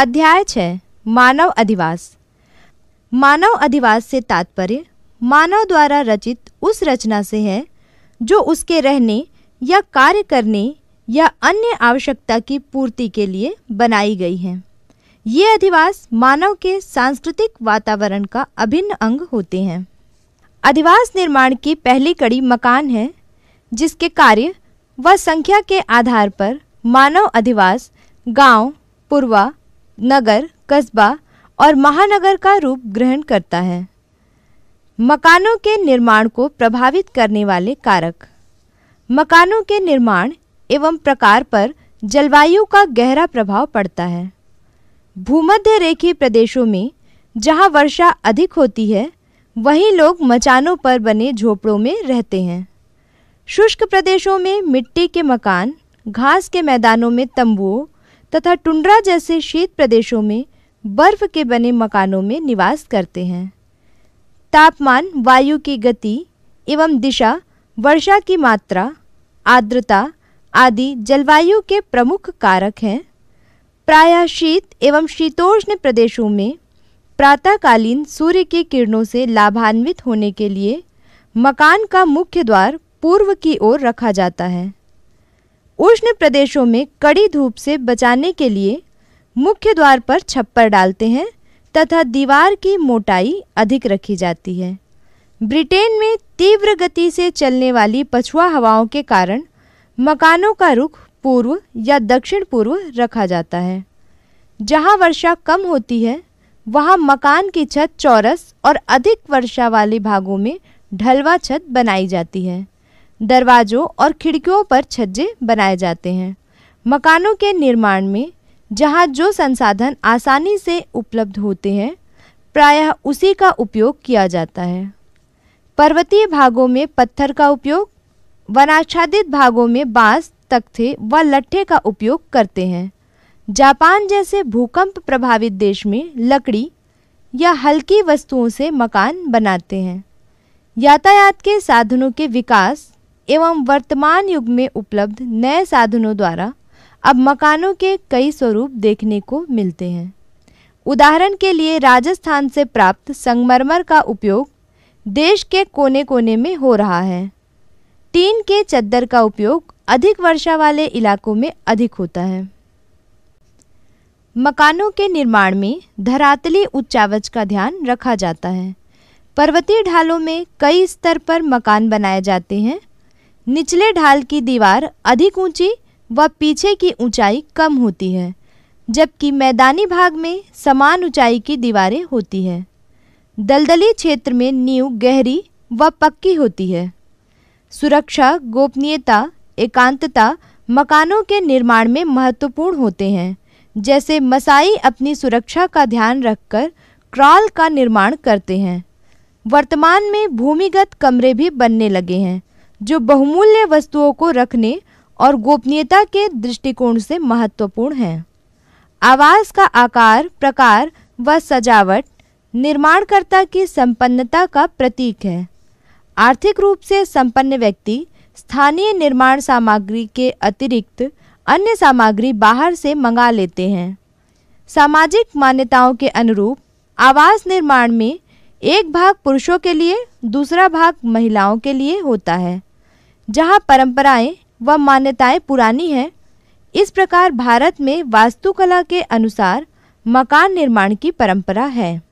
अध्याय छ मानव अधिवास मानव अधिवास से तात्पर्य मानव द्वारा रचित उस रचना से है जो उसके रहने या कार्य करने या अन्य आवश्यकता की पूर्ति के लिए बनाई गई है ये अधिवास मानव के सांस्कृतिक वातावरण का अभिन्न अंग होते हैं अधिवास निर्माण की पहली कड़ी मकान है जिसके कार्य व संख्या के आधार पर मानव अधिवास गांव, पुरवा नगर कस्बा और महानगर का रूप ग्रहण करता है मकानों के निर्माण को प्रभावित करने वाले कारक मकानों के निर्माण एवं प्रकार पर जलवायु का गहरा प्रभाव पड़ता है भूमध्य रेखीय प्रदेशों में जहाँ वर्षा अधिक होती है वहीं लोग मचानों पर बने झोपड़ों में रहते हैं शुष्क प्रदेशों में मिट्टी के मकान घास के मैदानों में तंबुओं तथा टुंड्रा जैसे शीत प्रदेशों में बर्फ के बने मकानों में निवास करते हैं तापमान वायु की गति एवं दिशा वर्षा की मात्रा आर्द्रता आदि जलवायु के प्रमुख कारक हैं प्रायः शीत एवं शीतोष्ण प्रदेशों में प्रातःकालीन सूर्य की किरणों से लाभान्वित होने के लिए मकान का मुख्य द्वार पूर्व की ओर रखा जाता है उष्ण प्रदेशों में कड़ी धूप से बचाने के लिए मुख्य द्वार पर छप्पर डालते हैं तथा दीवार की मोटाई अधिक रखी जाती है ब्रिटेन में तीव्र गति से चलने वाली पछुआ हवाओं के कारण मकानों का रुख पूर्व या दक्षिण पूर्व रखा जाता है जहाँ वर्षा कम होती है वहाँ मकान की छत चौरस और अधिक वर्षा वाले भागों में ढलवा छत बनाई जाती है दरवाज़ों और खिड़कियों पर छज्जे बनाए जाते हैं मकानों के निर्माण में जहाँ जो संसाधन आसानी से उपलब्ध होते हैं प्रायः उसी का उपयोग किया जाता है पर्वतीय भागों में पत्थर का उपयोग वनाच्छादित भागों में बांस तख्ते व लट्ठे का उपयोग करते हैं जापान जैसे भूकंप प्रभावित देश में लकड़ी या हल्की वस्तुओं से मकान बनाते हैं यातायात के साधनों के विकास एवं वर्तमान युग में उपलब्ध नए साधनों द्वारा अब मकानों के कई स्वरूप देखने को मिलते हैं उदाहरण के लिए राजस्थान से प्राप्त संगमरमर का उपयोग देश के कोने कोने में हो रहा है टीन के चद्दर का उपयोग अधिक वर्षा वाले इलाकों में अधिक होता है मकानों के निर्माण में धरातली उच्चावच का ध्यान रखा जाता है पर्वतीय ढालों में कई स्तर पर मकान बनाए जाते हैं निचले ढाल की दीवार अधिक ऊंची व पीछे की ऊंचाई कम होती है जबकि मैदानी भाग में समान ऊंचाई की दीवारें होती हैं दलदली क्षेत्र में नींव गहरी व पक्की होती है सुरक्षा गोपनीयता एकांतता मकानों के निर्माण में महत्वपूर्ण होते हैं जैसे मसाई अपनी सुरक्षा का ध्यान रखकर क्रॉल का निर्माण करते हैं वर्तमान में भूमिगत कमरे भी बनने लगे हैं जो बहुमूल्य वस्तुओं को रखने और गोपनीयता के दृष्टिकोण से महत्वपूर्ण हैं आवास का आकार प्रकार व सजावट निर्माणकर्ता की संपन्नता का प्रतीक है आर्थिक रूप से संपन्न व्यक्ति स्थानीय निर्माण सामग्री के अतिरिक्त अन्य सामग्री बाहर से मंगा लेते हैं सामाजिक मान्यताओं के अनुरूप आवास निर्माण में एक भाग पुरुषों के लिए दूसरा भाग महिलाओं के लिए होता है जहाँ परंपराएं व मान्यताएं पुरानी हैं इस प्रकार भारत में वास्तुकला के अनुसार मकान निर्माण की परंपरा है